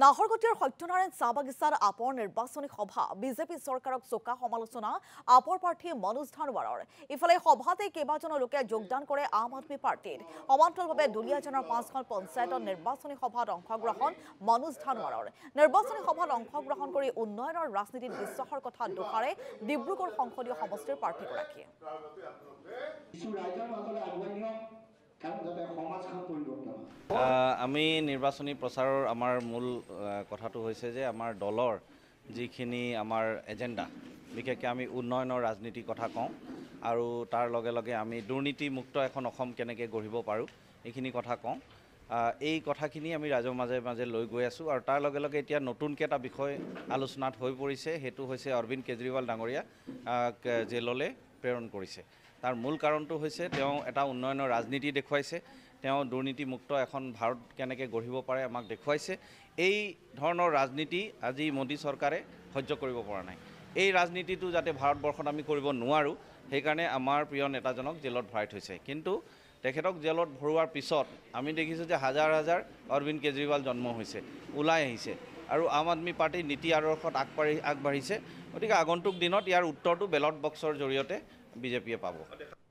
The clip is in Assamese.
নাহৰগুটিৰ সত্যনাৰায়ণ চাহ বাগিচাৰ আপৰ নিৰ্বাচনী সভা বিজেপি চৰকাৰক চোকা সমালোচনা আপৰ প্ৰাৰ্থী মনোজ ধানোৱাৰৰ ইফালে সভাতে কেইবাজনো লোকে যোগদান কৰে আম আদমী পাৰ্টীৰ সমান্তৰালভাৱে দুলীয়াজানৰ পাঁচখন পঞ্চায়তৰ নিৰ্বাচনী সভাত অংশগ্ৰহণ মনোজ ধানোৱাৰৰ নিৰ্বাচনী সভাত অংশগ্ৰহণ কৰি উন্নয়নৰ ৰাজনীতিত বিশ্বাসৰ কথা দোষাৰে ডিব্ৰুগড় সংসদীয় সমষ্টিৰ প্ৰাৰ্থীগৰাকীয়ে আমি নিৰ্বাচনী প্ৰচাৰৰ আমাৰ মূল কথাটো হৈছে যে আমাৰ দলৰ যিখিনি আমাৰ এজেণ্ডা বিশেষকৈ আমি উন্নয়নৰ ৰাজনীতিৰ কথা কওঁ আৰু তাৰ লগে লগে আমি দুৰ্নীতিমুক্ত এখন অসম কেনেকৈ গঢ়িব পাৰোঁ এইখিনি কথা কওঁ এই কথাখিনি আমি ৰাইজৰ মাজে মাজে লৈ গৈ আছোঁ আৰু তাৰ লগে লগে এতিয়া নতুনকৈ এটা বিষয় আলোচনাত হৈ পৰিছে সেইটো হৈছে অৰবিন্দ কেজৰিৱাল ডাঙৰিয়া জেললৈ প্ৰেৰণ কৰিছে তাৰ মূল কাৰণটো হৈছে তেওঁ এটা উন্নয়নৰ ৰাজনীতি দেখুৱাইছে তেওঁ দুৰ্নীতিমুক্ত এখন ভাৰত কেনেকৈ গঢ়িব পাৰে আমাক দেখুৱাইছে এই ধৰণৰ ৰাজনীতি আজি মোদী চৰকাৰে সহ্য কৰিব পৰা নাই এই ৰাজনীতিটো যাতে ভাৰতবৰ্ষত আমি কৰিব নোৱাৰোঁ সেইকাৰণে আমাৰ প্ৰিয় নেতাজনক জেলত ভৰাই থৈছে কিন্তু তেখেতক জেলত ভৰোৱাৰ পিছত আমি দেখিছোঁ যে হাজাৰ হাজাৰ অৰবিন্দ কেজৰিৱাল জন্ম হৈছে ওলাই আহিছে আৰু আম আদমী পাৰ্টীৰ নীতি আদৰ্শত আগবাঢ়ি আগবাঢ়িছে গতিকে আগন্তুক দিনত ইয়াৰ উত্তৰটো বেলট বক্সৰ জৰিয়তে বিজেপিয়ে পাব